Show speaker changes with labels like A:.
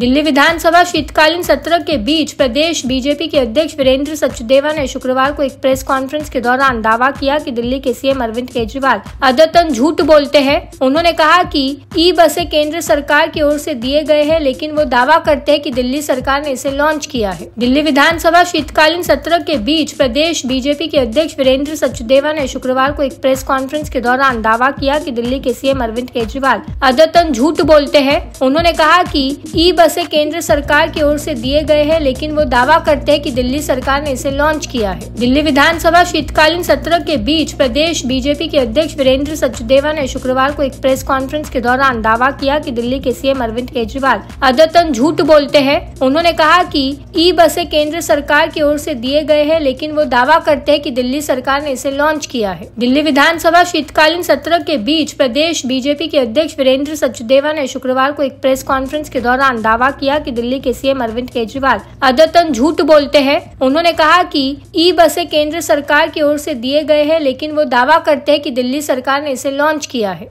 A: दिल्ली विधानसभा शीतकालीन सत्र के बीच प्रदेश बीजेपी के अध्यक्ष वीरेंद्र सचदेवा ने शुक्रवार को एक प्रेस कॉन्फ्रेंस के दौरान दावा किया कि दिल्ली के सीएम अरविंद केजरीवाल अदतन झूठ बोलते हैं उन्होंने कहा कि ई बसें केंद्र सरकार की ओर से दिए गए हैं लेकिन वो दावा करते हैं कि दिल्ली सरकार ने इसे लॉन्च किया है दिल्ली विधानसभा शीतकालीन सत्र के बीच प्रदेश बीजेपी के अध्यक्ष वीरेंद्र सचदेवा ने शुक्रवार को एक प्रेस कॉन्फ्रेंस के दौरान दावा किया की दिल्ली के सीएम अरविंद केजरीवाल अदतन झूठ बोलते हैं उन्होंने कहा की ई बस पैसे केंद्र सरकार की ओर से दिए गए हैं लेकिन वो दावा करते हैं कि दिल्ली सरकार ने इसे लॉन्च किया है दिल्ली विधानसभा शीतकालीन सत्र के बीच प्रदेश बीजेपी के अध्यक्ष वीरेंद्र सचदेवा ने शुक्रवार को एक प्रेस कॉन्फ्रेंस के दौरान दावा किया कि दिल्ली के सीएम अरविंद केजरीवाल अद्यतन झूठ बोलते हैं उन्होंने कहा कि ई बसे केंद्र सरकार की ओर से दिए गए हैं लेकिन वो दावा करते हैं कि दिल्ली सरकार ने इसे लॉन्च किया है दिल्ली विधानसभा शीतकालीन सत्र के बीच प्रदेश बीजेपी के अध्यक्ष वीरेंद्र सचदेवा ने शुक्रवार को एक प्रेस कॉन्फ्रेंस के दौरान दावा दावा किया कि दिल्ली के सीएम अरविंद केजरीवाल अद्यतन झूठ बोलते हैं उन्होंने कहा कि ई बसें केंद्र सरकार की ओर से दिए गए हैं लेकिन वो दावा करते हैं कि दिल्ली सरकार ने इसे लॉन्च किया है